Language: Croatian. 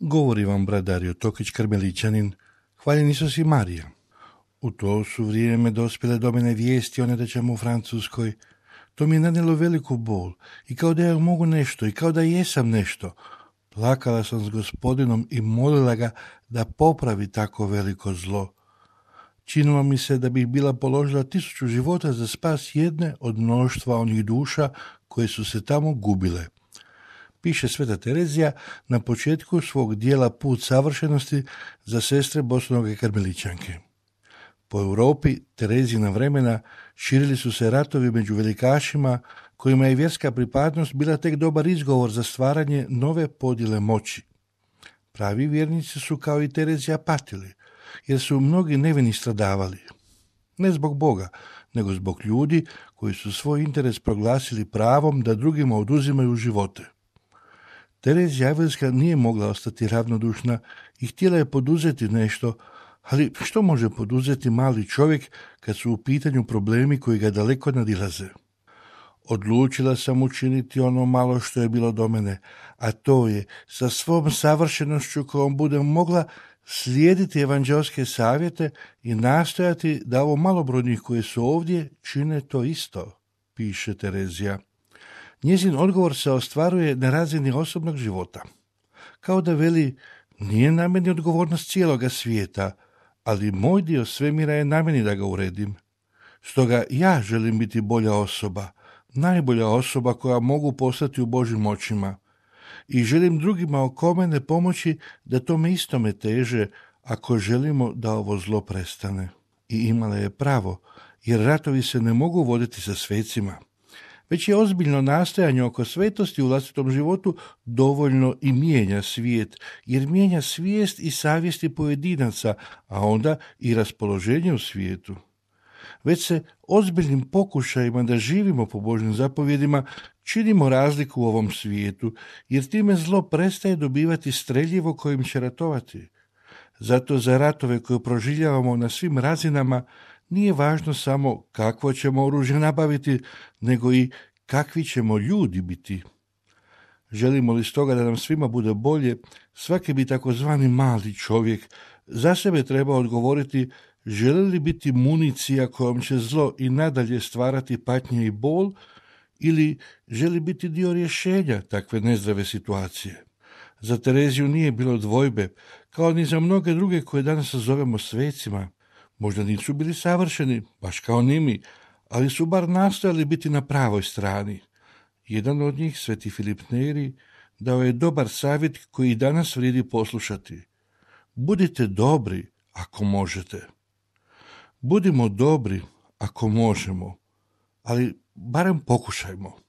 Govori vam bradario Tokić Krmelićanin, hvaljen Isus i Marija. U to su vrijeme dospjele do mene vijesti o nedećama u Francuskoj. To mi je nanijelo veliku bol i kao da ja mogu nešto i kao da jesam nešto. Plakala sam s gospodinom i molila ga da popravi tako veliko zlo. Činilo mi se da bih bila položila tisuću života za spas jedne od mnoštva onih duša koje su se tamo gubile piše Sveta Terezija na početku svog dijela Put savršenosti za sestre Bosnoge Karmeličanke. Po Europi Terezina vremena širili su se ratovi među velikašima kojima je vjerska pripadnost bila tek dobar izgovor za stvaranje nove podjele moći. Pravi vjernici su kao i Terezija patili, jer su mnogi nevini stradavali. Ne zbog Boga, nego zbog ljudi koji su svoj interes proglasili pravom da drugima oduzimaju živote. Terezija Javelska nije mogla ostati ravnodušna i htjela je poduzeti nešto, ali što može poduzeti mali čovjek kad su u pitanju problemi koji ga daleko nadilaze? Odlučila sam učiniti ono malo što je bilo do mene, a to je sa svom savršenošću kojom budem mogla slijediti evanđelske savjete i nastojati da ovo malobrojnih koji su ovdje čine to isto, piše Terezija njezin odgovor se ostvaruje na razini osobnog života. Kao da veli, nije na meni odgovornost cijeloga svijeta, ali moj dio svemira je na meni da ga uredim. Stoga ja želim biti bolja osoba, najbolja osoba koja mogu postati u Božim očima. I želim drugima oko mene pomoći da tome istome teže ako želimo da ovo zlo prestane. I imala je pravo, jer ratovi se ne mogu voditi sa svecima već je ozbiljno nastajanje oko svetosti u vlastitom životu dovoljno i mijenja svijet, jer mijenja svijest i savjesti pojedinaca, a onda i raspoloženje u svijetu. Već se ozbiljnim pokušajima da živimo po božnim zapovjedima činimo razliku u ovom svijetu, jer time zlo prestaje dobivati streljivo kojim će ratovati. Zato za ratove koje proživljavamo na svim razinama nije važno samo kakvo ćemo oružje nabaviti, nego i kakvi ćemo ljudi biti. Želimo li stoga da nam svima bude bolje, svaki bi takozvani mali čovjek za sebe treba odgovoriti želi li biti municija kojom će zlo i nadalje stvarati patnje i bol ili želi biti dio rješenja takve nezdrave situacije. Za Tereziju nije bilo dvojbe, kao ni za mnoge druge koje danas zovemo svecima – Možda nisu bili savršeni, baš kao nimi, ali su bar nastojali biti na pravoj strani. Jedan od njih, sveti Filip Neri, dao je dobar savjet koji danas vrijedi poslušati. Budite dobri ako možete. Budimo dobri ako možemo, ali barem pokušajmo.